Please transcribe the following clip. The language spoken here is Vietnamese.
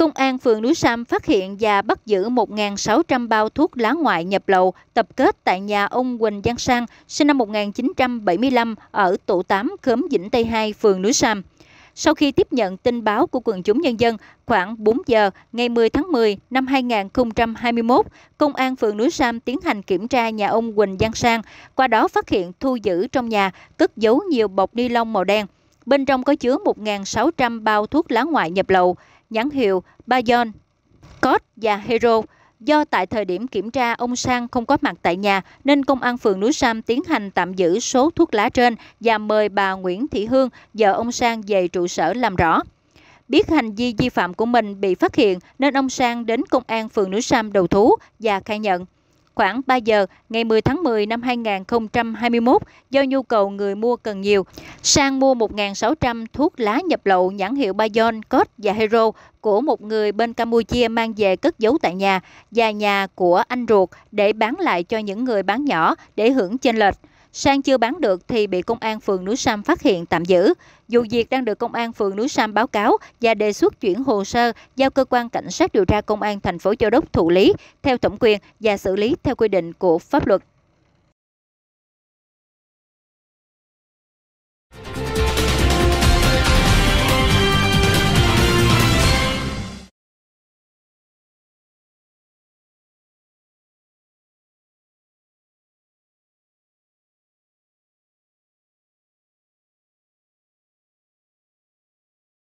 Công an phường Núi Sam phát hiện và bắt giữ 1.600 bao thuốc lá ngoại nhập lậu tập kết tại nhà ông Quỳnh Giang Sang, sinh năm 1975 ở tổ 8 Khóm Vĩnh Tây 2, phường Núi Sam. Sau khi tiếp nhận tin báo của quần chúng nhân dân, khoảng 4 giờ ngày 10 tháng 10 năm 2021, Công an phường Núi Sam tiến hành kiểm tra nhà ông Quỳnh Giang Sang, qua đó phát hiện thu giữ trong nhà cất giấu nhiều bọc ni lông màu đen. Bên trong có chứa 1.600 bao thuốc lá ngoại nhập lậu, nhãn hiệu Bayon, Cod và Hero. Do tại thời điểm kiểm tra, ông Sang không có mặt tại nhà nên công an phường Núi Sam tiến hành tạm giữ số thuốc lá trên và mời bà Nguyễn Thị Hương, vợ ông Sang về trụ sở làm rõ. Biết hành vi vi phạm của mình bị phát hiện nên ông Sang đến công an phường Núi Sam đầu thú và khai nhận. Khoảng 3 giờ ngày 10 tháng 10 năm 2021 do nhu cầu người mua cần nhiều, Sang mua 1.600 thuốc lá nhập lậu nhãn hiệu Bayon, Cot và Hero của một người bên Campuchia mang về cất giấu tại nhà và nhà của anh ruột để bán lại cho những người bán nhỏ để hưởng chênh lệch. Sang chưa bán được thì bị công an phường Núi Sam phát hiện tạm giữ. Vụ việc đang được công an phường Núi Sam báo cáo và đề xuất chuyển hồ sơ giao cơ quan cảnh sát điều tra công an thành phố Châu Đốc thụ lý theo thẩm quyền và xử lý theo quy định của pháp luật.